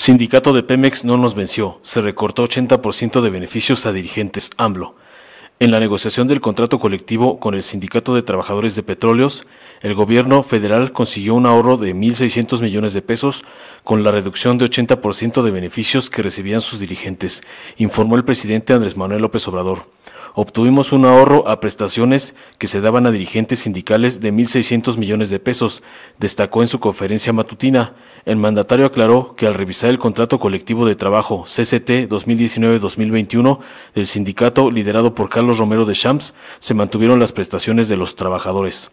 Sindicato de Pemex no nos venció. Se recortó 80% de beneficios a dirigentes AMLO. En la negociación del contrato colectivo con el Sindicato de Trabajadores de Petróleos, el gobierno federal consiguió un ahorro de 1.600 millones de pesos con la reducción de 80% de beneficios que recibían sus dirigentes, informó el presidente Andrés Manuel López Obrador obtuvimos un ahorro a prestaciones que se daban a dirigentes sindicales de 1.600 millones de pesos, destacó en su conferencia matutina. El mandatario aclaró que al revisar el contrato colectivo de trabajo CCT 2019-2021 del sindicato liderado por Carlos Romero de Champs, se mantuvieron las prestaciones de los trabajadores.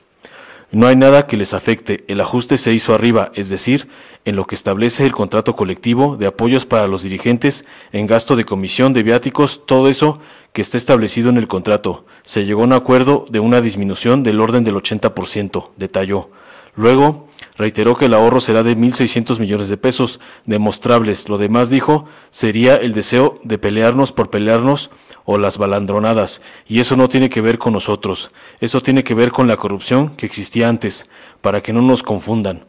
No hay nada que les afecte, el ajuste se hizo arriba, es decir, en lo que establece el contrato colectivo de apoyos para los dirigentes, en gasto de comisión de viáticos, todo eso que está establecido en el contrato. Se llegó a un acuerdo de una disminución del orden del 80%, detalló. Luego, reiteró que el ahorro será de 1.600 millones de pesos, demostrables. Lo demás, dijo, sería el deseo de pelearnos por pelearnos o las balandronadas, y eso no tiene que ver con nosotros, eso tiene que ver con la corrupción que existía antes, para que no nos confundan.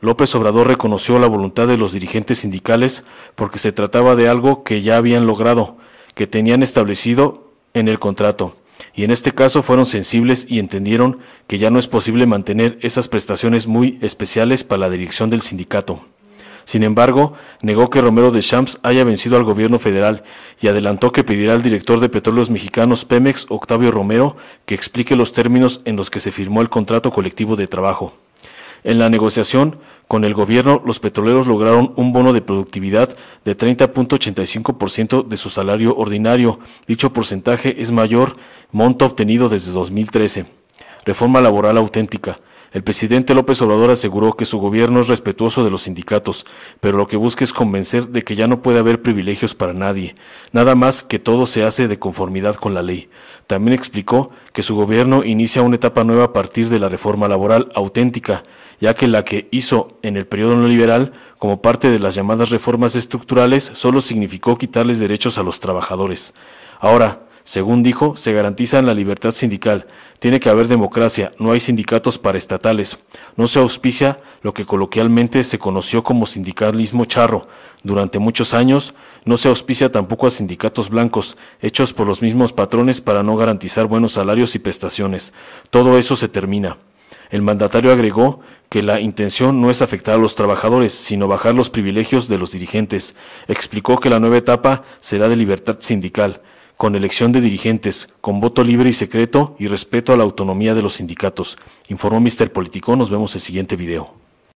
López Obrador reconoció la voluntad de los dirigentes sindicales porque se trataba de algo que ya habían logrado, que tenían establecido en el contrato, y en este caso fueron sensibles y entendieron que ya no es posible mantener esas prestaciones muy especiales para la dirección del sindicato. Sin embargo, negó que Romero de Champs haya vencido al gobierno federal y adelantó que pedirá al director de Petróleos Mexicanos Pemex, Octavio Romero, que explique los términos en los que se firmó el contrato colectivo de trabajo. En la negociación con el gobierno, los petroleros lograron un bono de productividad de 30.85% de su salario ordinario. Dicho porcentaje es mayor monto obtenido desde 2013. Reforma laboral auténtica. El presidente López Obrador aseguró que su gobierno es respetuoso de los sindicatos, pero lo que busca es convencer de que ya no puede haber privilegios para nadie, nada más que todo se hace de conformidad con la ley. También explicó que su gobierno inicia una etapa nueva a partir de la reforma laboral auténtica, ya que la que hizo en el periodo neoliberal como parte de las llamadas reformas estructurales solo significó quitarles derechos a los trabajadores. Ahora, según dijo, se garantiza la libertad sindical. Tiene que haber democracia, no hay sindicatos paraestatales. No se auspicia lo que coloquialmente se conoció como sindicalismo charro. Durante muchos años no se auspicia tampoco a sindicatos blancos, hechos por los mismos patrones para no garantizar buenos salarios y prestaciones. Todo eso se termina. El mandatario agregó que la intención no es afectar a los trabajadores, sino bajar los privilegios de los dirigentes. Explicó que la nueva etapa será de libertad sindical con elección de dirigentes, con voto libre y secreto y respeto a la autonomía de los sindicatos. Informó Mr. Político, nos vemos en el siguiente video.